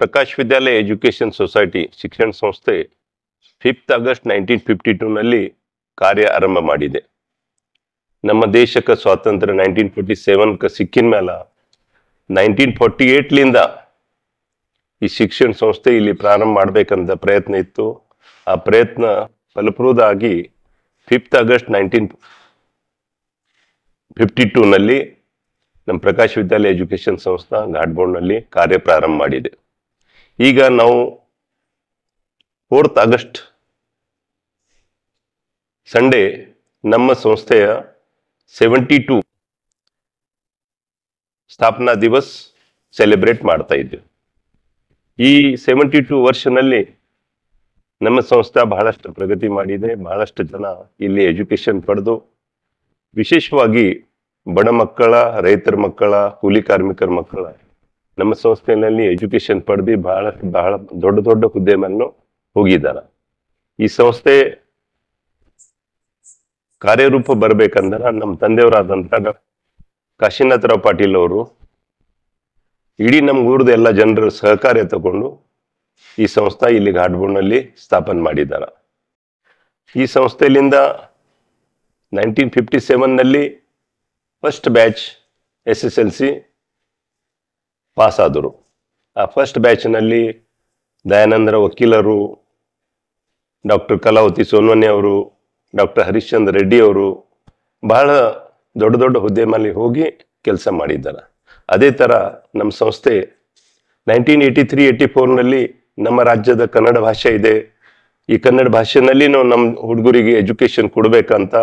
ಪ್ರಕಾಶ್ ವಿದ್ಯಾಲಯ education society ಶಿಕ್ಷಣ ಸಂಸ್ಥೆ fifth August nineteen fifty ಟೂನಲ್ಲಿ ಕಾರ್ಯ ಆರಂಭ ಮಾಡಿದೆ ನಮ್ಮ ದೇಶಕ್ಕೆ ಸ್ವಾತಂತ್ರ್ಯ ನೈನ್ಟೀನ್ ಫೋರ್ಟಿ ಸೆವೆನ್ಕ್ಕೆ ಸಿಕ್ಕಿನ ಮೇಲೆ ನೈನ್ಟೀನ್ ಫೋರ್ಟಿ ಏಟ್ಲಿಂದ ಈ ಶಿಕ್ಷಣ ಸಂಸ್ಥೆ ಇಲ್ಲಿ ಪ್ರಾರಂಭ ಮಾಡಬೇಕಂತ ಪ್ರಯತ್ನ ಇತ್ತು ಆ ಪ್ರಯತ್ನ ಫಲಪ್ರದಾಗಿ ಫಿಫ್ತ್ ಆಗಸ್ಟ್ ನೈನ್ಟೀನ್ ಫಿಫ್ಟಿ ಟೂನಲ್ಲಿ ನಮ್ಮ ಪ್ರಕಾಶ್ ವಿದ್ಯಾಲಯ ಎಜುಕೇಷನ್ ಸಂಸ್ಥೆ ಘಾಟ್ಬೋರ್ಡ್ನಲ್ಲಿ ಕಾರ್ಯ ಪ್ರಾರಂಭ ಮಾಡಿದೆ ಈಗ ನಾವು ಫೋರ್ತ್ ಆಗಸ್ಟ್ ಸಂಡೇ ನಮ್ಮ ಸಂಸ್ಥೆಯ ಸೆವೆಂಟಿ ಟು ಸ್ಥಾಪನಾ ದಿವಸ್ ಸೆಲೆಬ್ರೇಟ್ ಮಾಡ್ತಾ ಇದ್ದೇವೆ ಈ ಸೆವೆಂಟಿ ಟು ವರ್ಷನಲ್ಲಿ ನಮ್ಮ ಸಂಸ್ಥೆ ಬಹಳಷ್ಟು ಪ್ರಗತಿ ಮಾಡಿದೆ ಬಹಳಷ್ಟು ಜನ ಇಲ್ಲಿ ಎಜುಕೇಶನ್ ಪಡೆದು ವಿಶೇಷವಾಗಿ ಬಡ ಮಕ್ಕಳ ರೈತರ ಮಕ್ಕಳ ಕೂಲಿ ಕಾರ್ಮಿಕರ ಮಕ್ಕಳ ನಮ್ಮ ಸಂಸ್ಥೆಯಲ್ಲಿ ಎಜುಕೇಶನ್ ಪಡೆದು ಬಹಳ ಬಹಳ ದೊಡ್ಡ ದೊಡ್ಡ ಹುದ್ದೆ ಹೋಗಿದ್ದಾರೆ ಈ ಸಂಸ್ಥೆ ಕಾರ್ಯರೂಪ ಬರಬೇಕಂದ್ರೆ ನಮ್ಮ ತಂದೆಯವರಾದಂತ ಕಾಶಿನಾಥರಾವ್ ಪಾಟೀಲ್ ಅವರು ಇಡೀ ನಮ್ಮ ಊರದ ಎಲ್ಲ ಜನರ ಸಹಕಾರ ತಗೊಂಡು ಈ ಸಂಸ್ಥೆ ಇಲ್ಲಿ ಘಾಟ್ಬೋನಲ್ಲಿ ಸ್ಥಾಪನೆ ಮಾಡಿದ್ದಾರೆ ಈ ಸಂಸ್ಥೆಯಿಂದ ನೈನ್ಟೀನ್ ಫಿಫ್ಟಿ ಸೆವೆನ್ನಲ್ಲಿ first batch S S L C ಪಾಸಾದರು ಆದರು ಆ ಫಸ್ಟ್ ಬ್ಯಾಚ್ನಲ್ಲಿ ದಯಾನಂದರ ವಕೀಲರು ಡಾಕ್ಟರ್ ಕಲಾವತಿ ಸೋನ್ವನಿ ಅವರು ಡಾಕ್ಟರ್ ಹರಿಶ್ಚಂದ್ರ ರೆಡ್ಡಿ ಅವರು ಬಹಳ ದೊಡ್ಡ ದೊಡ್ಡ ಹುದ್ದೆ ಹೋಗಿ ಕೆಲಸ ಮಾಡಿದ್ದಾರೆ ಅದೇ ಥರ ನಮ್ಮ ಸಂಸ್ಥೆ ನೈನ್ಟೀನ್ ಏಯ್ಟಿ ತ್ರೀ ಏಯ್ಟಿ ಫೋರ್ನಲ್ಲಿ ನಮ್ಮ ರಾಜ್ಯದ ಕನ್ನಡ ಭಾಷೆ ಇದೆ ಈ ಕನ್ನಡ ಭಾಷೆನಲ್ಲಿ ನಾವು ನಮ್ಮ ಹುಡುಗರಿಗೆ ಎಜುಕೇಷನ್ ಕೊಡಬೇಕಂತ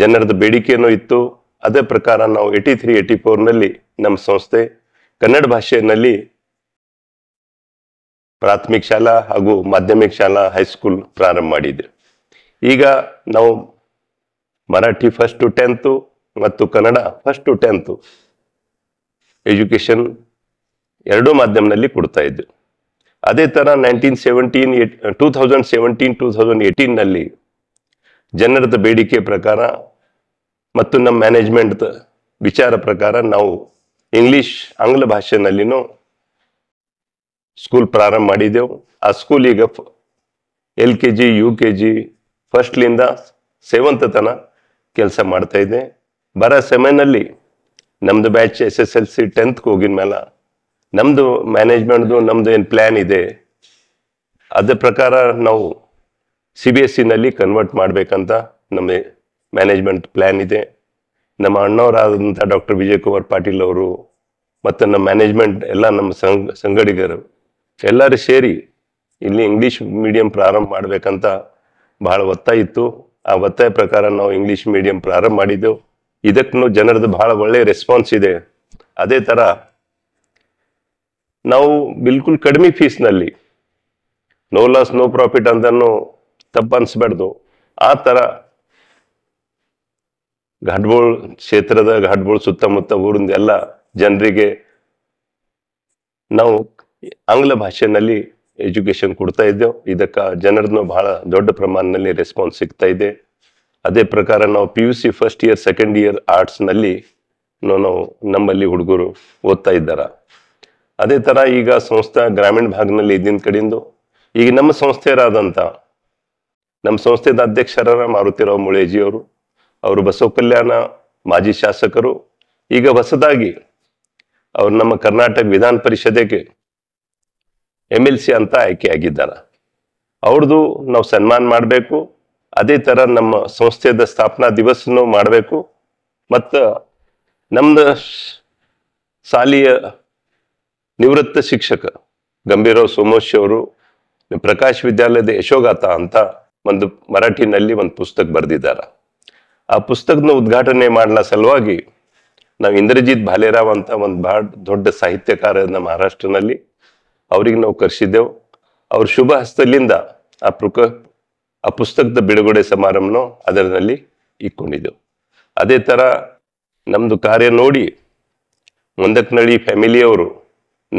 ಜನರದ ಬೇಡಿಕೆಯೂ ಇತ್ತು ಅದೇ ಪ್ರಕಾರ ನಾವು ಏಯ್ಟಿ ತ್ರೀ ಏಯ್ಟಿ ಫೋರ್ನಲ್ಲಿ ನಮ್ಮ ಸಂಸ್ಥೆ ಕನ್ನಡ ಭಾಷೆಯಲ್ಲಿ ಪ್ರಾಥಮಿಕ ಶಾಲಾ ಹಾಗೂ ಮಾಧ್ಯಮಿಕ ಶಾಲಾ ಹೈಸ್ಕೂಲ್ ಪ್ರಾರಂಭ ಮಾಡಿದ್ರು ಈಗ ನಾವು ಮರಾಠಿ ಫಸ್ಟ್ ಟು ಟೆಂತು ಮತ್ತು Kannada first to tenth education ಎರಡೂ ಮಾಧ್ಯಮದಲ್ಲಿ ಕೊಡ್ತಾ ಇದ್ದೆ ಅದೇ ಥರ nineteen seventeen eight two thousand seventeen two thousand ಏಯ್ಟೀನ್ನಲ್ಲಿ ಜನರದ ಬೇಡಿಕೆ ಪ್ರಕಾರ ಮತ್ತು ನಮ್ಮ ಮ್ಯಾನೇಜ್ಮೆಂಟ್ ವಿಚಾರ ಪ್ರಕಾರ ನಾವು ಇಂಗ್ಲಿಷ್ ಆಂಗ್ಲ ಭಾಷೆನಲ್ಲಿ ಸ್ಕೂಲ್ ಪ್ರಾರಂಭ ಮಾಡಿದ್ದೆವು ಆ ಸ್ಕೂಲ್ ಈಗ L K G U K G ಫಸ್ಟ್ಲಿಂದ ಸೆವೆಂತ್ ತನ ಕೆಲಸ ಮಾಡ್ತಾ ಇದ್ದೆ ಬರೋ ಸೆಮೆನಲ್ಲಿ ನಮ್ಮದು batch S S L C ಟೆಂತ್ಗೆ ಹೋಗಿದ ಮೇಲೆ ನಮ್ಮದು ಮ್ಯಾನೇಜ್ಮೆಂಟ್ದು ನಮ್ಮದು ಏನು ಪ್ಲ್ಯಾನ್ ಇದೆ ಅದ್ರ ಪ್ರಕಾರ ನಾವು ಸಿ ಬಿ ಎಸ್ ಸಿನಲ್ಲಿ e ಕನ್ವರ್ಟ್ ಮಾಡಬೇಕಂತ ನಮ್ಮ ಮ್ಯಾನೇಜ್ಮೆಂಟ್ ಪ್ಲ್ಯಾನ್ ಇದೆ ನಮ್ಮ ಅಣ್ಣವರಾದಂಥ ಡಾಕ್ಟರ್ ವಿಜಯ್ ಕುಮಾರ್ ಪಾಟೀಲ್ ಅವರು ಮತ್ತು ನಮ್ಮ ಮ್ಯಾನೇಜ್ಮೆಂಟ್ ಎಲ್ಲ ನಮ್ಮ ಸಂಘ ಸಂಘಡಿಗರು ಎಲ್ಲರೂ ಸೇರಿ ಇಲ್ಲಿ ಇಂಗ್ಲೀಷ್ ಮೀಡಿಯಂ ಪ್ರಾರಂಭ ಮಾಡಬೇಕಂತ ಭಾಳ ಒತ್ತಾಯ ಇತ್ತು ಆ ಒತ್ತಾಯ ಪ್ರಕಾರ ನಾವು ಇಂಗ್ಲೀಷ್ ಮೀಡಿಯಂ ಪ್ರಾರಂಭ ಮಾಡಿದ್ದೆವು ಇದಕ್ಕೂ ಜನರದ್ದು ಭಾಳ ಒಳ್ಳೆಯ ರೆಸ್ಪಾನ್ಸ್ ಇದೆ ಅದೇ ಥರ ನಾವು ಬಿಲ್ಕುಲ್ ಕಡಿಮೆ ಫೀಸ್ನಲ್ಲಿ ನೋ ಲಾಸ್ ನೋ ಪ್ರಾಫಿಟ್ ಅಂತನೂ ತಪ್ಪನ್ಸ್ಬಾರ್ದು ಆ ಥರ ಘಾಟ್ಬೋಳ್ ಕ್ಷೇತ್ರದ ಘಾಟ್ಬೋಳ್ ಸುತ್ತಮುತ್ತ ಊರಿಂದ ಎಲ್ಲ ಜನರಿಗೆ ನಾವು ಆಂಗ್ಲ ಭಾಷೆನಲ್ಲಿ ಎಜುಕೇಶನ್ ಕೊಡ್ತಾ ಇದ್ದೇವೆ ಇದಕ್ಕೆ ಜನರನ್ನು ಬಹಳ ದೊಡ್ಡ ಪ್ರಮಾಣದಲ್ಲಿ ರೆಸ್ಪಾನ್ಸ್ ಸಿಗ್ತಾ ಇದೆ ಅದೇ ಪ್ರಕಾರ ನಾವು P U C first year second year ಆರ್ಟ್ಸ್ನಲ್ಲಿ ನಾವು ನಮ್ಮಲ್ಲಿ ಹುಡುಗರು ಓದ್ತಾ ಇದ್ದಾರೆ ಅದೇ ಥರ ಈಗ ಸಂಸ್ಥೆ ಗ್ರಾಮೀಣ ಭಾಗದಲ್ಲಿ ಇದ್ದಿನ ಕಡೆಯಿಂದ ಈಗ ನಮ್ಮ ಸಂಸ್ಥೆಯರಾದಂಥ ನಮ್ಮ ಸಂಸ್ಥೆದ ಅಧ್ಯಕ್ಷರ ಮಾರುತಿರಾವ್ ಮುಳೇಜಿಯವರು ಅವರು ಬಸವ ಕಲ್ಯಾಣ ಮಾಜಿ ಶಾಸಕರು ಈಗ ಹೊಸದಾಗಿ ಅವರು ನಮ್ಮ ಕರ್ನಾಟಕ ವಿಧಾನ ಪರಿಷತ್ತಿಗೆ ಎಮ್ ಎಲ್ ಸಿ ಅಂತ ಆಗಿದ್ದಾರೆ ಅವ್ರದ್ದು ನಾವು ಸನ್ಮಾನ ಮಾಡಬೇಕು ಅದೇ ಥರ ನಮ್ಮ ಸಂಸ್ಥೆದ ಸ್ಥಾಪನಾ ದಿವಸನು ಮಾಡಬೇಕು ಮತ್ತು ನಮ್ಮದು ಶಾಲೆಯ ನಿವೃತ್ತ ಶಿಕ್ಷಕ ಗಂಭೀರಾವ್ ಸೋಮೋಶಿ ಅವರು ಪ್ರಕಾಶ್ ವಿದ್ಯಾಲಯದ ಯಶೋಗಾತ ಅಂತ ಒಂದು ಮರಾಠಿನಲ್ಲಿ ಒಂದು ಪುಸ್ತಕ ಬರೆದಿದ್ದಾರೆ ಆ ಪುಸ್ತಕನ ಉದ್ಘಾಟನೆ ಮಾಡಲ ಸಲುವಾಗಿ ನಾವು ಇಂದ್ರಜಿತ್ ಭಾಲೇರಾವ್ ಅಂತ ಒಂದು ಭಾಳ ದೊಡ್ಡ ಸಾಹಿತ್ಯಕಾರ ಮಹಾರಾಷ್ಟ್ರನಲ್ಲಿ ಅವ್ರಿಗೆ ನಾವು ಕರೆಸಿದ್ದೆವು ಅವ್ರ ಶುಭ ಹಸ್ತಲಿಂದ ಆ ಪುಕ ಆ ಪುಸ್ತಕದ ಬಿಡುಗಡೆ ಸಮಾರಂಭನೂ ಅದರಲ್ಲಿ ಇಕ್ಕೊಂಡಿದ್ದೆವು ಅದೇ ಥರ ನಮ್ಮದು ಕಾರ್ಯ ನೋಡಿ ಮುಂದಕ್ಕನಳ್ಳಿ ಫ್ಯಾಮಿಲಿಯವರು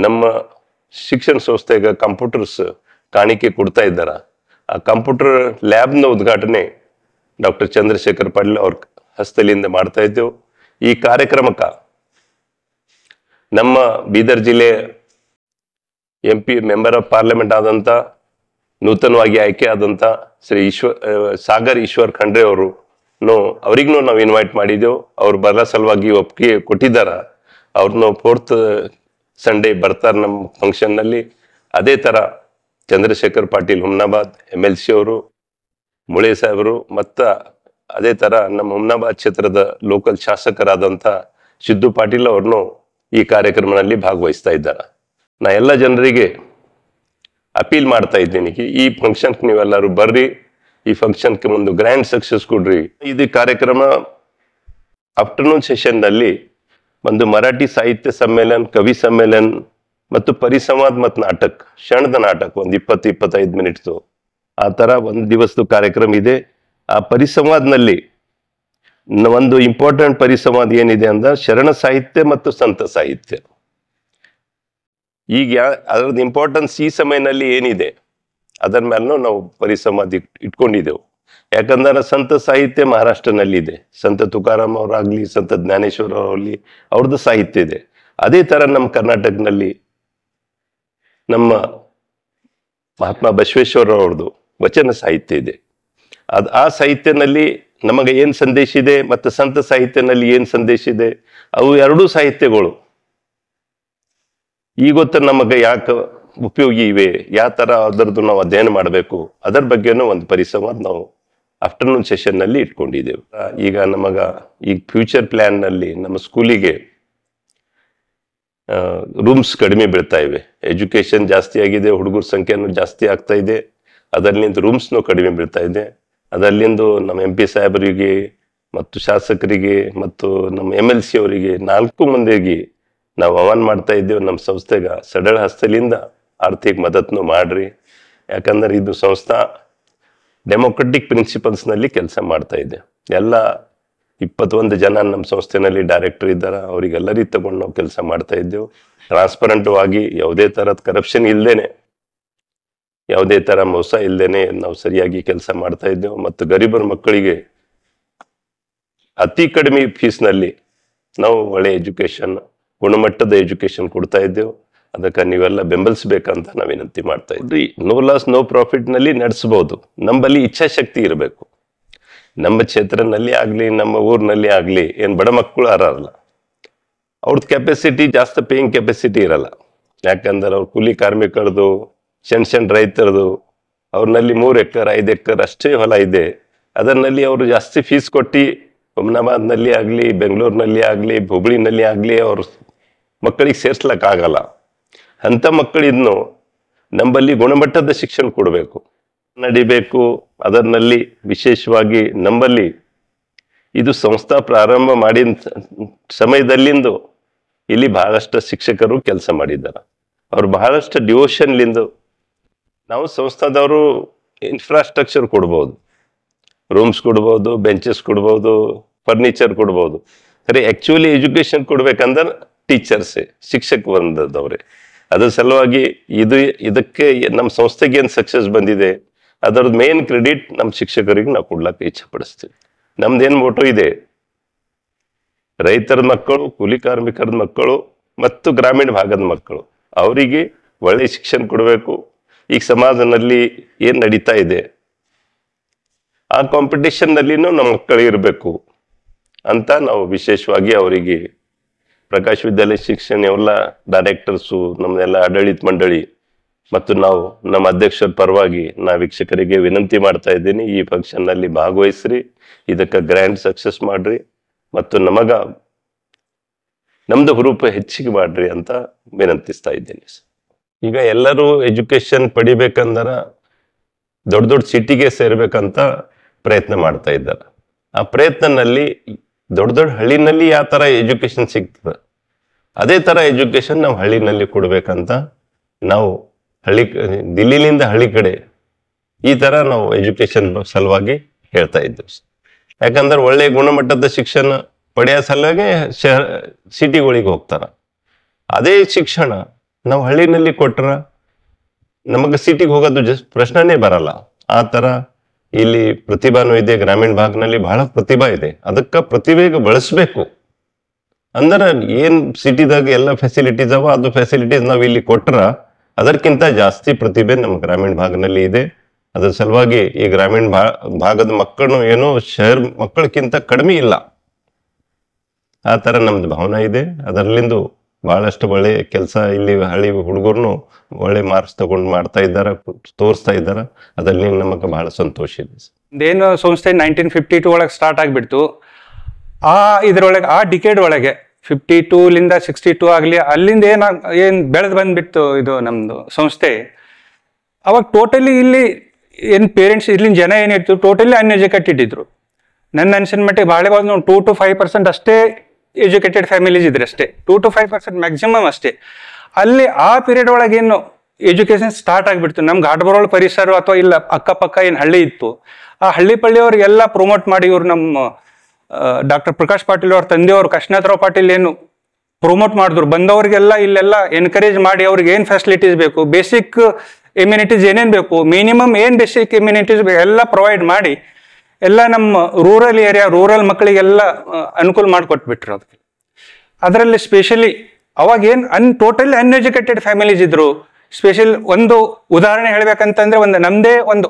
ನಮ್ಮ ಶಿಕ್ಷಣ ಸಂಸ್ಥೆಗೆ ಕಂಪ್ಯೂಟರ್ಸ್ ಕಾಣಿಕೆ ಕೊಡ್ತಾ ಇದ್ದಾರೆ ಆ ಕಂಪ್ಯೂಟರ್ ಲ್ಯಾಬ್ನ ಉದ್ಘಾಟನೆ ಡಾಕ್ಟರ್ ಚಂದ್ರಶೇಖರ್ ಪಾಟೀಲ್ ಅವ್ರ ಹಸ್ತಲಿಂದ ಮಾಡ್ತಾ ಇದ್ದೆವು ಈ ಕಾರ್ಯಕ್ರಮಕ್ಕ ನಮ್ಮ ಬೀದರ್ ಜಿಲ್ಲೆ M P member of parliament ಆದಂಥ ನೂತನವಾಗಿ ಆಯ್ಕೆ ಆದಂಥ ಶ್ರೀ ಈಶ್ವರ್ ಸಾಗರ್ ಈಶ್ವರ್ ಖಂಡ್ರೆ ಅವರು ಅವ್ರಿಗೂ ನಾವು ಇನ್ವೈಟ್ ಮಾಡಿದ್ದೆವು ಅವ್ರು ಬರೋ ಸಲುವಾಗಿ ಒಪ್ಪಿಗೆ ಕೊಟ್ಟಿದ್ದಾರೆ ಅವ್ರನ್ನ ಫೋರ್ತ್ ಸಂಡೇ ಬರ್ತಾರೆ ನಮ್ಮ ಫಂಕ್ಷನ್ನಲ್ಲಿ ಅದೇ ಥರ Chandrashekhar Patil Humnabad M L C ಅವರು ಮುಳೆ ಸಾಹೇಬರು ಮತ್ತು ಅದೇ ತರ ನಮ್ಮ ಹುಮ್ನಾಬಾದ್ ಕ್ಷೇತ್ರದ ಲೋಕಲ್ ಶಾಸಕರಾದಂತ ಸಿದ್ದು ಪಾಟೀಲ್ ಅವ್ರನ್ನು ಈ ಕಾರ್ಯಕ್ರಮದಲ್ಲಿ ಭಾಗವಹಿಸ್ತಾ ಇದ್ದಾರೆ ನಾ ಎಲ್ಲ ಜನರಿಗೆ ಅಪೀಲ್ ಮಾಡ್ತಾ ಇದ್ದೀನಿ ಈ ಫಂಕ್ಷನ್ಗೆ ನೀವೆಲ್ಲರೂ ಬರ್ರಿ ಈ ಫಂಕ್ಷನ್ಗೆ ಒಂದು ಗ್ರ್ಯಾಂಡ್ ಸಕ್ಸಸ್ ಕೊಡ್ರಿ ಇದು ಕಾರ್ಯಕ್ರಮ ಆಫ್ಟರ್ನೂನ್ ಸೆಷನ್ ನಲ್ಲಿ ಒಂದು ಮರಾಠಿ ಸಾಹಿತ್ಯ ಸಮ್ಮೇಳನ್ ಕವಿ ಸಮ್ಮೇಳನ್ ಮತ್ತು ಪರಿಸಂವಾದ್ ಮತ್ತು ನಾಟಕ ಕ್ಷಣದ ನಾಟಕ ಒಂದು ಇಪ್ಪತ್ತು ಇಪ್ಪತ್ತೈದು ಮಿನಿಟ್ಸು ಆ ಥರ ಒಂದು ದಿವಸದ ಕಾರ್ಯಕ್ರಮ ಇದೆ ಆ ಪರಿಸಂವಾದನಲ್ಲಿ ಒಂದು ಇಂಪಾರ್ಟೆಂಟ್ ಪರಿಸಂವಾದ ಏನಿದೆ ಅಂದ್ರೆ ಶರಣ ಸಾಹಿತ್ಯ ಮತ್ತು ಸಂತ ಸಾಹಿತ್ಯ ಈಗ ಅದರದ್ದು ಇಂಪಾರ್ಟೆನ್ಸ್ ಈ ಸಮಯದಲ್ಲಿ ಏನಿದೆ ಅದರ ಮೇಲೂ ನಾವು ಪರಿಸಂವಾದ ಇಟ್ಕೊಂಡಿದ್ದೆವು ಯಾಕಂದ್ರೆ ಸಂತ ಸಾಹಿತ್ಯ ಮಹಾರಾಷ್ಟ್ರನಲ್ಲಿ ಇದೆ ಸಂತ ತುಕಾರಾಮ್ ಅವರಾಗ್ಲಿ ಸಂತ ಜ್ಞಾನೇಶ್ವರ ಅವರಲ್ಲಿ ಅವ್ರದ್ದು ಸಾಹಿತ್ಯ ಇದೆ ಅದೇ ಥರ ನಮ್ಮ ಕರ್ನಾಟಕನಲ್ಲಿ ನಮ್ಮ ಮಹಾತ್ಮ ಬಸವೇಶ್ವರ ಅವ್ರದ್ದು ವಚನ ಸಾಹಿತ್ಯ ಇದೆ ಅದು ಆ ಸಾಹಿತ್ಯನಲ್ಲಿ ನಮಗೆ ಏನು ಸಂದೇಶ ಇದೆ ಮತ್ತು ಸಂತ ಸಾಹಿತ್ಯನಲ್ಲಿ ಏನು ಸಂದೇಶ ಇದೆ ಅವು ಎರಡೂ ಸಾಹಿತ್ಯಗಳು ಈ ಗೊತ್ತ ನಮಗೆ ಯಾಕೆ ಉಪಯೋಗಿ ಇವೆ ಯಾವ ಥರ ಅದರದ್ದು ನಾವು ಅಧ್ಯಯನ ಮಾಡಬೇಕು ಅದರ ಬಗ್ಗೆನೂ ಒಂದು ಪರಿಸಂವಾದ ನಾವು ಆಫ್ಟರ್ನೂನ್ ಸೆಷನ್ನಲ್ಲಿ ಇಟ್ಕೊಂಡಿದ್ದೇವೆ ಈಗ ನಮಗ ಈ ಫ್ಯೂಚರ್ ಪ್ಲ್ಯಾನ್ನಲ್ಲಿ ನಮ್ಮ ಸ್ಕೂಲಿಗೆ ರೂಮ್ಸ್ ಕಡಿಮೆ ಬೀಳ್ತಾ ಇವೆ ಎಜುಕೇಷನ್ ಜಾಸ್ತಿ ಆಗಿದೆ ಹುಡುಗರ ಸಂಖ್ಯೆನೂ ಜಾಸ್ತಿ ಆಗ್ತಾ ಇದೆ ಅದರಲ್ಲಿಂದ ರೂಮ್ಸ್ನು ಕಡಿಮೆ ಬೀಳ್ತಾ ಇದೆ ಅದರಲ್ಲಿಂದು ನಮ್ಮ ಎಂ ಪಿ ಸಾಹೇಬರಿಗೆ ಮತ್ತು ಶಾಸಕರಿಗೆ ಮತ್ತು ನಮ್ಮ ಎಮ್ ಎಲ್ ಸಿ ಅವರಿಗೆ ನಾಲ್ಕು ಮಂದಿಗೆ ನಾವು ಅವನ್ ಮಾಡ್ತಾ ಇದ್ದೇವೆ ನಮ್ಮ ಸಂಸ್ಥೆಗೆ ಸಡಳ ಹಸ್ತಲಿಂದ ಆರ್ಥಿಕ ಮದತ್ನು ಮಾಡ್ರಿ ಯಾಕಂದ್ರೆ ಇದು ಸಂಸ್ಥಾ ಡೆಮೊಕ್ರೆಟಿಕ್ ಪ್ರಿನ್ಸಿಪಲ್ಸ್ನಲ್ಲಿ ಕೆಲಸ ಮಾಡ್ತಾ ಇದೆ ಎಲ್ಲ ಇಪ್ಪತ್ತೊಂದು ಜನ ನಮ್ಮ ಸಂಸ್ಥೆನಲ್ಲಿ ಡೈರೆಕ್ಟರ್ ಇದ್ದಾರೆ ರೀತಿ ತಗೊಂಡು ನಾವು ಕೆಲಸ ಮಾಡ್ತಾ ಇದ್ದೆವು ಟ್ರಾನ್ಸ್ಪರೆಂಟ್ ಆಗಿ ಯಾವುದೇ ಥರದ ಕರಪ್ಷನ್ ಇಲ್ಲದೇನೆ ಯಾವುದೇ ಥರ ಮೋಸ ಇಲ್ಲದೇನೆ ನಾವು ಸರಿಯಾಗಿ ಕೆಲಸ ಮಾಡ್ತಾ ಇದ್ದೆವು ಮತ್ತು ಗರೀಬರ ಮಕ್ಕಳಿಗೆ ಅತಿ ಕಡಿಮೆ ಫೀಸ್ನಲ್ಲಿ ನಾವು ಒಳ್ಳೆ ಎಜುಕೇಶನ್ ಗುಣಮಟ್ಟದ ಎಜುಕೇಶನ್ ಕೊಡ್ತಾ ಇದ್ದೆವು ಅದಕ್ಕೆ ನೀವೆಲ್ಲ ಬೆಂಬಲಿಸಬೇಕಂತ ನಾವು ವಿನಂತಿ ಮಾಡ್ತಾ ಇದ್ವಿ ನೋ ಲಾಸ್ ನೋ ಪ್ರಾಫಿಟ್ನಲ್ಲಿ ನಡೆಸ್ಬೋದು ನಮ್ಮಲ್ಲಿ ಇಚ್ಛಾಶಕ್ತಿ ಇರಬೇಕು ನಮ್ಮ ಕ್ಷೇತ್ರನಲ್ಲಿ ಆಗಲಿ ನಮ್ಮ ಊರಿನಲ್ಲಿ ಆಗಲಿ ಏನು ಬಡ ಮಕ್ಕಳು ಅರಲ್ಲ ಅವ್ರದ್ದು ಕೆಪಾಸಿಟಿ ಜಾಸ್ತಿ ಪೇಯಿಂಗ್ ಕೆಪಾಸಿಟಿ ಇರಲ್ಲ ಯಾಕಂದ್ರೆ ಅವ್ರ ಕೂಲಿ ಕಾರ್ಮಿಕರದು ಸಣ್ಣ ಸಣ್ಣ ರೈತರದು ಅವ್ರನ್ನಲ್ಲಿ ಮೂರು ಎಕರ್ ಐದು ಎಕರ್ ಅಷ್ಟೇ ಹೊಲ ಇದೆ ಅದರಲ್ಲಿ ಅವರು ಜಾಸ್ತಿ ಫೀಸ್ ಕೊಟ್ಟು ಹುಮ್ನಾಬಾದ್ನಲ್ಲಿ ಆಗಲಿ ಬೆಂಗಳೂರಿನಲ್ಲಿ ಆಗಲಿ ಹುಬ್ಳಿನಲ್ಲಿ ಆಗಲಿ ಅವರು ಮಕ್ಕಳಿಗೆ ಸೇರಿಸ್ಲಿಕ್ಕಾಗಲ್ಲ ಅಂಥ ಮಕ್ಕಳಿದ್ನು ನಂಬಲ್ಲಿ ಗುಣಮಟ್ಟದ ಶಿಕ್ಷಣ ಕೊಡಬೇಕು ನಡಿಬೇಕು ಅದರಲ್ಲಿ ವಿಶೇಷವಾಗಿ ನಂಬಲ್ಲಿ ಇದು ಸಂಸ್ಥಾ ಪ್ರಾರಂಭ ಮಾಡಿದ ಸಮಯದಲ್ಲಿಂದು ಇಲ್ಲಿ ಬಹಳಷ್ಟು ಶಿಕ್ಷಕರು ಕೆಲಸ ಮಾಡಿದ್ದಾರೆ ಅವ್ರು ಬಹಳಷ್ಟು ಡಿವೋಷನ್ಲಿಂದು ನಾವು ಸಂಸ್ಥಾದವರು ಇನ್ಫ್ರಾಸ್ಟ್ರಕ್ಚರ್ ಕೊಡ್ಬೋದು ರೂಮ್ಸ್ ಕೊಡ್ಬೋದು ಬೆಂಚಸ್ ಕೊಡ್ಬೋದು ಫರ್ನಿಚರ್ ಕೊಡ್ಬೋದು ಸರಿ ಆ್ಯಕ್ಚುಲಿ ಎಜುಕೇಷನ್ ಕೊಡ್ಬೇಕಂದ್ರೆ ಟೀಚರ್ಸೇ ಶಿಕ್ಷಕ ಬಂದದವ್ರೆ ಅದ್ರ ಸಲುವಾಗಿ ಇದು ಇದಕ್ಕೆ ನಮ್ಮ ಸಂಸ್ಥೆಗೆ ಏನು ಸಕ್ಸಸ್ ಬಂದಿದೆ ಅದರದ್ದು ಮೇನ್ ಕ್ರೆಡಿಟ್ ನಮ್ಮ ಶಿಕ್ಷಕರಿಗೆ ನಾವು ಕೊಡ್ಲಿಕ್ಕೆ ಇಚ್ಛೆ ಪಡಿಸ್ತೀವಿ ನಮ್ದು ಏನು ಮೋಟೋ ಇದೆ ರೈತರ ಮಕ್ಕಳು ಕೂಲಿ ಕಾರ್ಮಿಕರ ಮಕ್ಕಳು ಮತ್ತು ಗ್ರಾಮೀಣ ಭಾಗದ ಮಕ್ಕಳು ಅವರಿಗೆ ಒಳ್ಳೆ ಶಿಕ್ಷಣ ಕೊಡಬೇಕು ಈಗ ಸಮಾಜದಲ್ಲಿ ಏನು ನಡೀತಾ ಇದೆ ಆ ಕಾಂಪಿಟೇಷನ್ನಲ್ಲಿನೂ ನಮ್ಮ ಮಕ್ಕಳು ಇರಬೇಕು ಅಂತ ನಾವು ವಿಶೇಷವಾಗಿ ಅವರಿಗೆ ಪ್ರಕಾಶ್ ವಿದ್ಯಾಲಯ ಶಿಕ್ಷಣ ಎಲ್ಲ ಡೈರೆಕ್ಟರ್ಸು ನಮ್ದೆಲ್ಲ ಆಡಳಿತ ಮಂಡಳಿ ಮತ್ತು ನಾವು ನಮ್ಮ ಅಧ್ಯಕ್ಷರ ಪರವಾಗಿ ನಾ ವೀಕ್ಷಕರಿಗೆ ವಿನಂತಿ ಮಾಡ್ತಾ ಇದ್ದೀನಿ ಈ ಫಂಕ್ಷನ್ನಲ್ಲಿ ಭಾಗವಹಿಸ್ರಿ ಇದಕ್ಕೆ ಗ್ರ್ಯಾಂಡ್ ಸಕ್ಸಸ್ ಮಾಡ್ರಿ ಮತ್ತು ನಮಗ ನಮ್ದು ಹುರುಪು ಹೆಚ್ಚಿಗೆ ಮಾಡ್ರಿ ಅಂತ ವಿನಂತಿಸ್ತಾ ಸರ್ ಈಗ ಎಲ್ಲರೂ ಎಜುಕೇಶನ್ ಪಡಿಬೇಕಂದ್ರೆ ದೊಡ್ಡ ದೊಡ್ಡ ಸಿಟಿಗೆ ಸೇರ್ಬೇಕಂತ ಪ್ರಯತ್ನ ಮಾಡ್ತಾ ಇದ್ದಾರೆ ಆ ಪ್ರಯತ್ನದಲ್ಲಿ ದೊಡ್ಡ ದೊಡ್ಡ ಹಳ್ಳಿನಲ್ಲಿ ಯಾವ ಥರ ಎಜುಕೇಶನ್ ಸಿಗ್ತದೆ ಅದೇ ಥರ ಎಜುಕೇಶನ್ ನಾವು ಹಳ್ಳಿನಲ್ಲಿ ಕೊಡಬೇಕಂತ ನಾವು ಹಳ್ಳಿ ದಿಲ್ಲಿಲಿಂದ ಹಳ್ಳಿ ಕಡೆ ಈ ಥರ ನಾವು ಎಜುಕೇಶನ್ ಸಲುವಾಗಿ ಹೇಳ್ತಾ ಇದ್ದೀವಿ ಯಾಕಂದ್ರೆ ಒಳ್ಳೆ ಗುಣಮಟ್ಟದ ಶಿಕ್ಷಣ ಪಡೆಯೋ ಸಲುವಾಗಿ ಶಹ ಸಿಟಿಗಳಿಗೆ ಹೋಗ್ತಾರೆ ಅದೇ ಶಿಕ್ಷಣ ನಾವು ಹಳ್ಳಿನಲ್ಲಿ ಕೊಟ್ರ ನಮಗೆ ಸಿಟಿಗೆ ಹೋಗೋದು ಜಸ್ಟ್ ಪ್ರಶ್ನೆನೇ ಬರಲ್ಲ ಆತರ ಇಲ್ಲಿ ಪ್ರತಿಭಾನು ಇದೆ ಗ್ರಾಮೀಣ ಭಾಗನಲ್ಲಿ ಬಹಳ ಪ್ರತಿಭಾ ಇದೆ ಅದಕ್ಕ ಪ್ರತಿಭೆಗೆ ಬಳಸಬೇಕು ಅಂದ್ರೆ ಏನ್ ಸಿಟಿದಾಗ ಎಲ್ಲ ಫೆಸಿಲಿಟೀಸ್ ಅವ ಅದು ಫೆಸಿಲಿಟೀಸ್ ನಾವು ಇಲ್ಲಿ ಕೊಟ್ರ ಅದಕ್ಕಿಂತ ಜಾಸ್ತಿ ಪ್ರತಿಭೆ ನಮ್ಮ ಗ್ರಾಮೀಣ ಭಾಗದಲ್ಲಿ ಇದೆ ಅದ್ರ ಸಲುವಾಗಿ ಈ ಗ್ರಾಮೀಣ ಭಾ ಭಾಗದ ಮಕ್ಕಳು ಏನು ಶಹರ್ ಮಕ್ಕಳಕ್ಕಿಂತ ಕಡಿಮೆ ಇಲ್ಲ ಆತರ ನಮ್ದು ಭಾವನೆ ಇದೆ ಅದರಲ್ಲಿಂದು ಭಾಳಷ್ಟು ಒಳ್ಳೆ ಕೆಲಸ ಇಲ್ಲಿ ಹಳ್ಳಿ ಹುಡುಗರು ಒಳ್ಳೆ ಮಾರ್ಕ್ಸ್ ತಗೊಂಡು ಮಾಡ್ತಾ ಇದ್ದಾರೆ ತೋರಿಸ್ತಾ ಇದ್ದಾರೆ ಅದರಲ್ಲಿ ನಮಗೆ ಬಹಳ ಸಂತೋಷ ಇದೆ ಇದೇನು ಸಂಸ್ಥೆ ನೈನ್ಟೀನ್ ಫಿಫ್ಟಿ ಟು ಒಳಗೆ ಸ್ಟಾರ್ಟ್ ಆಗಿಬಿಡ್ತು ಆ ಇದರೊಳಗೆ ಆ ಡಿಕೇಡ್ ಒಳಗೆ ಫಿಫ್ಟಿ ಟೂಲಿಂದ ಸಿಕ್ಸ್ಟಿ ಟೂ ಆಗಲಿ ಅಲ್ಲಿಂದ ಏನು ಏನು ಬೆಳೆದು ಬಂದ್ಬಿಟ್ಟು ಇದು ನಮ್ಮದು ಸಂಸ್ಥೆ ಅವಾಗ ಟೋಟಲಿ ಇಲ್ಲಿ ಏನು ಪೇರೆಂಟ್ಸ್ ಇಲ್ಲಿನ ಜನ ಏನಿರ್ತು ಟೋಟಲಿ ಅನ್ಎಜುಕೇಟೆಡ್ ಇಟ್ಟಿದ್ರು ನನ್ನ ಅನ್ಸಿನ ಮಟ್ಟಿಗೆ ಭಾಳ ಒಂದು ಟೂ ಟು ಫೈವ್ ಪರ್ಸೆಂಟ್ ಅಷ್ಟೇ ಎಜುಕೇಟೆಡ್ ಫ್ಯಾಮಿಲೀಸ್ ಇದ್ರೆ ಅಷ್ಟೇ two to five percent maximum ಅಷ್ಟೇ ಅಲ್ಲಿ ಆ ಪೀರಿಯಡ್ ಒಳಗೇನು ಎಜುಕೇಷನ್ ಸ್ಟಾರ್ಟ್ ಆಗಿಬಿಡ್ತು ನಮ್ಗೆ ಆಟಬರೋಳ್ ಪರಿಸರ ಅಥವಾ ಇಲ್ಲ ಅಕ್ಕಪಕ್ಕ ಏನು ಹಳ್ಳಿ ಇತ್ತು ಆ ಹಳ್ಳಿ ಪಳ್ಳಿಯವ್ರಿಗೆಲ್ಲ ಪ್ರಮೋಟ್ ಮಾಡಿ ಇವ್ರು ನಮ್ಮ ಡಾಕ್ಟರ್ ಪ್ರಕಾಶ್ ಪಾಟೀಲ್ ಅವ್ರ ತಂದೆಯವರು ಕೃಷ್ಣಾಥರಾವ್ ಪಾಟೀಲ್ ಏನು ಪ್ರಮೋಟ್ ಮಾಡಿದ್ರು ಬಂದವರಿಗೆಲ್ಲ ಇಲ್ಲೆಲ್ಲ ಎನ್ಕರೇಜ್ ಮಾಡಿ ಅವ್ರಿಗೆ ಏನು ಫೆಸಿಲಿಟೀಸ್ ಬೇಕು ಬೇಸಿಕ್ ಇಮ್ಯುನಿಟೀಸ್ ಏನೇನು ಬೇಕು ಮಿನಿಮಮ್ ಏನು ಬೇಸಿಕ್ ಇಮ್ಯುನಿಟೀಸ್ ಎಲ್ಲ ಪ್ರೊವೈಡ್ ಮಾಡಿ ಎಲ್ಲ ನಮ್ಮ ರೂರಲ್ ಏರಿಯಾ ರೂರಲ್ ಮಕ್ಕಳಿಗೆಲ್ಲ ಅನುಕೂಲ ಮಾಡಿಕೊಟ್ಬಿಟ್ರು ಅದಕ್ಕೆ ಅದರಲ್ಲಿ ಸ್ಪೆಷಲಿ ಅವಾಗ ಏನು ಅನ್ ಟೋಟಲಿ ಅನ್ಎಜುಕೇಟೆಡ್ ಫ್ಯಾಮಿಲೀಸ್ ಇದ್ರು ಸ್ಪೆಷಲ್ ಒಂದು ಉದಾಹರಣೆ ಹೇಳಬೇಕಂತಂದ್ರೆ ಒಂದು ನಮ್ಮದೇ ಒಂದು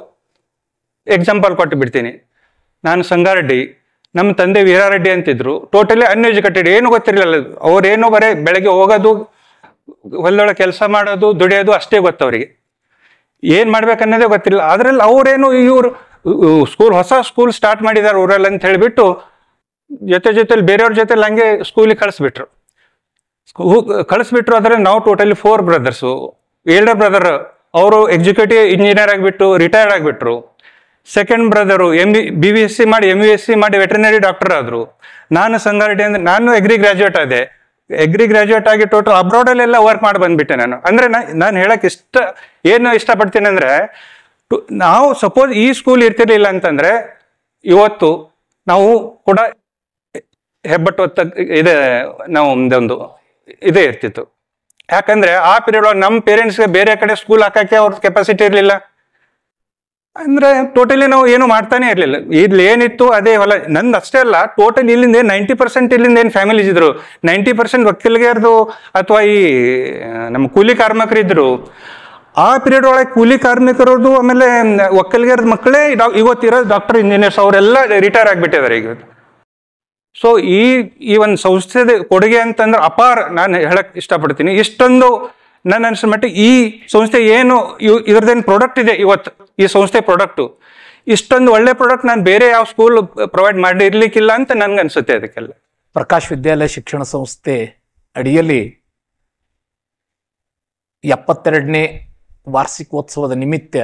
ಎಕ್ಸಾಂಪಲ್ ಕೊಟ್ಟು ಬಿಡ್ತೀನಿ ನಾನು ಸಂಗಾರೆಡ್ಡಿ ನಮ್ಮ ತಂದೆ ವೀರಾರೆಡ್ಡಿ ಅಂತಿದ್ರು ಟೋಟಲಿ ಅನ್ಎಜುಕೇಟೆಡ್ ಏನು ಗೊತ್ತಿರಲಿಲ್ಲ ಅವ್ರೇನೋ ಬರೇ ಬೆಳಗ್ಗೆ ಹೋಗೋದು ಹೊಲದೊಳಗೆ ಕೆಲಸ ಮಾಡೋದು ದುಡಿಯೋದು ಅಷ್ಟೇ ಗೊತ್ತವರಿಗೆ ಏನು ಮಾಡ್ಬೇಕನ್ನೋದೇ ಗೊತ್ತಿರಲಿಲ್ಲ ಅದರಲ್ಲಿ ಅವರೇನು ಇವರು ಸ್ಕೂಲ್ ಹೊಸ ಸ್ಕೂಲ್ ಸ್ಟಾರ್ಟ್ ಮಾಡಿದ್ದಾರೆ ಊರಲ್ಲಿ ಅಂತ ಹೇಳಿಬಿಟ್ಟು ಜೊತೆ ಜೊತೆಲಿ ಬೇರೆಯವ್ರ ಜೊತೆಲಿ ಹಂಗೆ ಸ್ಕೂಲಿಗೆ ಕಳಿಸ್ಬಿಟ್ರು ಕಳಿಸ್ಬಿಟ್ರು ಆದರೆ ನಾವು totally four brothers elder brother ಅವರು ಎಕ್ಸಿಕ್ಯೂಟಿವ್ ಇಂಜಿನಿಯರ್ ಆಗಿಬಿಟ್ಟು ರಿಟೈರ್ಡ್ ಆಗಿಬಿಟ್ರು second brother M B B S C ಮಾಡಿ ಎಮ್ ಬಿ ಎಸ್ ಸಿ ಮಾಡಿ ವೆಟರ್ನರಿ ಡಾಕ್ಟರ್ ಆದರು ನಾನು ಸಂಗಾರೆಡ್ಡಿ ಅಂದ್ರೆ ನಾನು ಎಗ್ರಿ ಗ್ರಾಜುಯೇಟ್ ಆದೆ ಎಗ್ರಿ ಗ್ರಾಜುಯೇಟ್ ಆಗಿ ಟೋಟಲ್ ಅಬ್ರಾಡಲ್ಲೆಲ್ಲ ವರ್ಕ್ ಮಾಡಿ ಬಂದ್ಬಿಟ್ಟೆ ನಾನು ಅಂದರೆ ನಾನು ಹೇಳಕ್ಕೆ ಇಷ್ಟ ಏನು ಇಷ್ಟಪಡ್ತೀನಿ ಅಂದರೆ ಟು ನಾವು ಸಪೋಸ್ ಈ ಸ್ಕೂಲ್ ಇರ್ತಿರ್ಲಿಲ್ಲ ಅಂತಂದರೆ ಇವತ್ತು ನಾವು ಕೂಡ ಹೆಬ್ಬಟ್ಟು ಹೊತ್ತ ಇದೆ ನಾವು ಒಂದೊಂದು ಇದೇ ಇರ್ತಿತ್ತು ಯಾಕಂದರೆ ಆ ಪೀರಿಯಡ್ ಒಳಗೆ ನಮ್ಮ ಪೇರೆಂಟ್ಸ್ಗೆ ಬೇರೆ ಕಡೆ ಸ್ಕೂಲ್ ಹಾಕಕ್ಕೆ ಅವ್ರ ಕೆಪಾಸಿಟಿ ಇರಲಿಲ್ಲ ಅಂದರೆ ಟೋಟಲಿ ನಾವು ಏನು ಮಾಡ್ತಾನೆ ಇರಲಿಲ್ಲ ಇಲ್ಲಿ ಏನಿತ್ತು ಅದೇ ಹೊಲ ನಂದು ಅಷ್ಟೇ ಅಲ್ಲ ಟೋಟಲ್ ಇಲ್ಲಿಂದ ನೈಂಟಿ ಪರ್ಸೆಂಟ್ ಇಲ್ಲಿಂದ ಏನು ಫ್ಯಾಮಿಲೀಸ್ ಇದ್ರು ನೈಂಟಿ ಪರ್ಸೆಂಟ್ ವಕೀಲಗೇರ್ದು ಅಥವಾ ಈ ನಮ್ಮ ಕೂಲಿ ಕಾರ್ಮಿಕರಿದ್ದರು ಆ ಪೀರಿಯಡ್ ಒಳಗೆ ಕೂಲಿ ಕಾರ್ಮಿಕರದು ಆಮೇಲೆ ಒಕ್ಕಲಿಗರದ ಮಕ್ಕಳೇ ಇವತ್ತು ಇವತ್ತಿರೋ ಡಾಕ್ಟರ್ ಇಂಜಿನಿಯರ್ಸ್ ಅವರೆಲ್ಲ ರಿಟೈರ್ ಆಗಿಬಿಟ್ಟಿದ್ದಾರೆ ಈಗ ಸೊ ಈ ಈ ಒಂದು ಸಂಸ್ಥೆದ ಕೊಡುಗೆ ಅಂತಂದ್ರೆ ಅಪಾರ ನಾನು ಹೇಳಕ್ ಇಷ್ಟಪಡ್ತೀನಿ ಇಷ್ಟೊಂದು ನನ್ನ ಅನಿಸಿದ ಮಟ್ಟಿಗೆ ಈ ಸಂಸ್ಥೆ ಏನು ಇದ್ರದ್ದೇನು ಪ್ರಾಡಕ್ಟ್ ಇದೆ ಇವತ್ತು ಈ ಸಂಸ್ಥೆ ಪ್ರಾಡಕ್ಟು ಇಷ್ಟೊಂದು ಒಳ್ಳೆ ಪ್ರಾಡಕ್ಟ್ ನಾನು ಬೇರೆ ಯಾವ ಸ್ಕೂಲ್ ಪ್ರೊವೈಡ್ ಮಾಡಿರ್ಲಿಕ್ಕಿಲ್ಲ ಅಂತ ನನ್ಗೆ ಅನಿಸುತ್ತೆ ಅದಕ್ಕೆಲ್ಲ ಪ್ರಕಾಶ್ ವಿದ್ಯಾಲಯ ಶಿಕ್ಷಣ ಸಂಸ್ಥೆ ಅಡಿಯಲ್ಲಿ ಎಪ್ಪತ್ತೆರಡನೇ ವಾರ್ಷಿಕೋತ್ಸವದ ನಿಮಿತ್ತ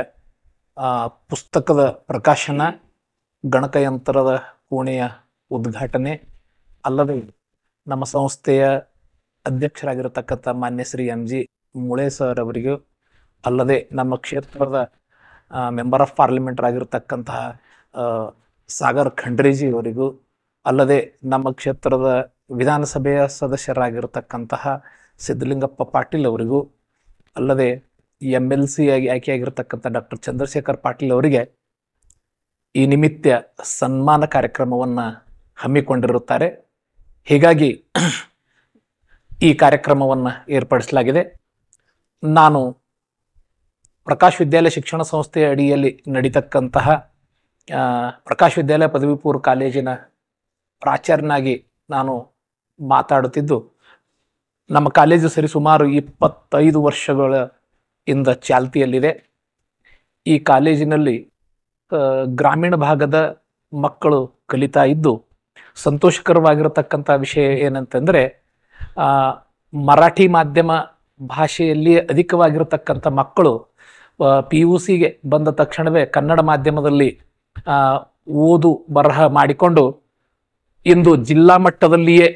ಪುಸ್ತಕದ ಪ್ರಕಾಶನ ಗಣಕಯಂತ್ರದ ಕೋಣೆಯ ಉದ್ಘಾಟನೆ ಅಲ್ಲದೆ ನಮ್ಮ ಸಂಸ್ಥೆಯ ಅಧ್ಯಕ್ಷರಾಗಿರತಕ್ಕಂಥ ಮಾನ್ಯ Shri M G Mule sir ಅವರಿಗೂ ಅಲ್ಲದೆ ನಮ್ಮ ಕ್ಷೇತ್ರದ ಮೆಂಬರ್ ಆಫ್ ಪಾರ್ಲಿಮೆಂಟ್ ಆಗಿರತಕ್ಕಂತಹ ಸಾಗರ್ ಖಂಡ್ರೇಜಿ ಅವರಿಗೂ ಅಲ್ಲದೆ ನಮ್ಮ ಕ್ಷೇತ್ರದ ವಿಧಾನಸಭೆಯ ಸದಸ್ಯರಾಗಿರತಕ್ಕಂತಹ ಸಿದ್ಧಲಿಂಗಪ್ಪ ಪಾಟೀಲ್ ಅವರಿಗೂ ಅಲ್ಲದೆ ಎಮ್ ಎಲ್ ಸಿ ಆಗಿ ಆಯ್ಕೆಯಾಗಿರ್ತಕ್ಕಂಥ ಡಾಕ್ಟರ್ ಚಂದ್ರಶೇಖರ್ ಪಾಟೀಲ್ ಅವರಿಗೆ ಈ ನಿಮಿತ್ತ ಸನ್ಮಾನ ಕಾರ್ಯಕ್ರಮವನ್ನು ಹಮ್ಮಿಕೊಂಡಿರುತ್ತಾರೆ ಹೀಗಾಗಿ ಈ ಕಾರ್ಯಕ್ರಮವನ್ನು ಏರ್ಪಡಿಸಲಾಗಿದೆ ನಾನು ಪ್ರಕಾಶ್ ವಿದ್ಯಾಲಯ ಶಿಕ್ಷಣ ಸಂಸ್ಥೆಯ ಅಡಿಯಲ್ಲಿ ನಡೀತಕ್ಕಂತಹ ಪ್ರಕಾಶ್ ವಿದ್ಯಾಲಯ ಪದವಿ ಪೂರ್ವ ಕಾಲೇಜಿನ ಪ್ರಾಚಾರ್ಯನಾಗಿ ನಾನು ಮಾತಾಡುತ್ತಿದ್ದು ನಮ್ಮ ಕಾಲೇಜು ಸುಮಾರು ಇಪ್ಪತ್ತೈದು ವರ್ಷಗಳ ಇಂದ ಚಾಲ್ತಿಯಲ್ಲಿದೆ ಈ ಕಾಲೇಜಿನಲ್ಲಿ ಗ್ರಾಮೀಣ ಭಾಗದ ಮಕ್ಕಳು ಕಲಿತಾ ಇದ್ದು ಸಂತೋಷಕರವಾಗಿರತಕ್ಕಂಥ ವಿಷಯ ಏನಂತಂದರೆ ಮರಾಠಿ ಮಾಧ್ಯಮ ಭಾಷೆಯಲ್ಲಿಯೇ ಅಧಿಕವಾಗಿರತಕ್ಕಂಥ ಮಕ್ಕಳು ಪಿ ಯು ಸಿಗೆ ಬಂದ ತಕ್ಷಣವೇ ಕನ್ನಡ ಮಾಧ್ಯಮದಲ್ಲಿ ಓದು ಬರಹ ಮಾಡಿಕೊಂಡು ಇಂದು ಜಿಲ್ಲಾ ಮಟ್ಟದಲ್ಲಿಯೇ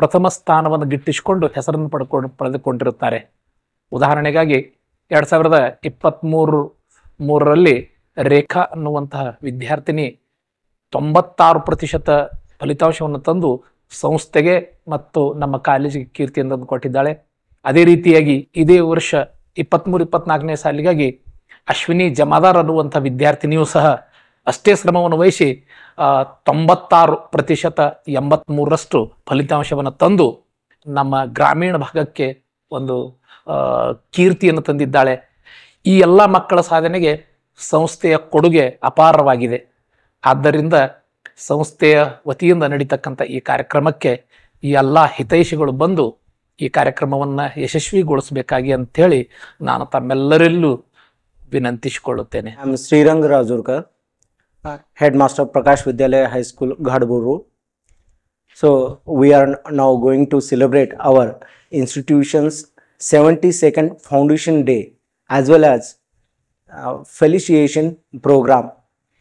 ಪ್ರಥಮ ಸ್ಥಾನವನ್ನು ಗಿಟ್ಟಿಸಿಕೊಂಡು ಹೆಸರನ್ನು ಪಡ್ಕೊಂಡು ಪಡೆದುಕೊಂಡಿರುತ್ತಾರೆ ಉದಾಹರಣೆಗಾಗಿ ಎರಡ್ ಸಾವಿರದ ಇಪ್ಪತ್ತ್ಮೂರು ಮೂರರಲ್ಲಿ ರೇಖಾ ಅನ್ನುವಂತಹ ವಿದ್ಯಾರ್ಥಿನಿ ತೊಂಬತ್ತಾರು ಪ್ರತಿಶತ ಫಲಿತಾಂಶವನ್ನು ತಂದು ಸಂಸ್ಥೆಗೆ ಮತ್ತು ನಮ್ಮ ಕಾಲೇಜಿಗೆ ಕೀರ್ತಿಯನ್ನು ಕೊಟ್ಟಿದ್ದಾಳೆ ಅದೇ ರೀತಿಯಾಗಿ ಇದೇ ವರ್ಷ ಇಪ್ಪತ್ಮೂರು ಇಪ್ಪತ್ನಾಲ್ಕನೇ ಸಾಲಿಗಾಗಿ ಅಶ್ವಿನಿ ಜಮಾದಾರ್ ಅನ್ನುವಂಥ ವಿದ್ಯಾರ್ಥಿನಿಯೂ ಸಹ ಅಷ್ಟೇ ಶ್ರಮವನ್ನು ವಹಿಸಿ ತೊಂಬತ್ತಾರು ಪ್ರತಿಶತ ಎಂಬತ್ತ್ಮೂರರಷ್ಟು ಫಲಿತಾಂಶವನ್ನು ತಂದು ನಮ್ಮ ಗ್ರಾಮೀಣ ಭಾಗಕ್ಕೆ ಒಂದು ಕೀರ್ತಿಯನ್ನು ತಂದಿದ್ದಾಳೆ ಈ ಎಲ್ಲ ಮಕ್ಕಳ ಸಾಧನೆಗೆ ಸಂಸ್ಥೆಯ ಕೊಡುಗೆ ಅಪಾರವಾಗಿದೆ ಆದ್ದರಿಂದ ಸಂಸ್ಥೆಯ ವತಿಯಿಂದ ನಡೀತಕ್ಕಂಥ ಈ ಕಾರ್ಯಕ್ರಮಕ್ಕೆ ಈ ಎಲ್ಲ ಹಿತೈಷಿಗಳು ಬಂದು ಈ ಕಾರ್ಯಕ್ರಮವನ್ನು ಯಶಸ್ವಿಗೊಳಿಸಬೇಕಾಗಿ ಅಂಥೇಳಿ ನಾನು ತಮ್ಮೆಲ್ಲರಲ್ಲೂ ವಿನಂತಿಸಿಕೊಳ್ಳುತ್ತೇನೆ Shrirangarajurkar Shriranga head master Prakash Vidyalaya high school Ghadbur So we are now going to celebrate our institution's 72nd Foundation Day as well as uh, felicitation program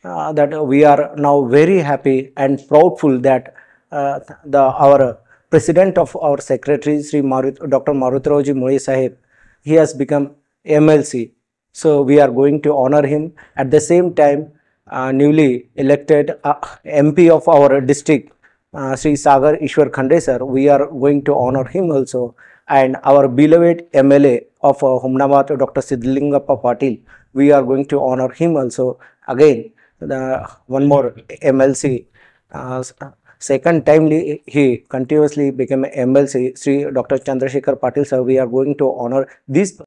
uh, that we are now very happy and proudful that uh, the our president of our secretary Sri Marut, Dr. Marutraoji Murray Sahib he has become MLC so we are going to honor him at the same time uh, newly elected uh, MP of our district uh, Sri Sagar Ishwar Khande sir, we are going to honor him also. And our beloved MLA of uh, Humnamat, Dr. Siddhilingappa Patil, we are going to honor him also. Again, the, one more MLC. Uh, uh, second time he continuously became MLC. Sri Dr. Chandrasekhar Patil sir, we are going to honor this.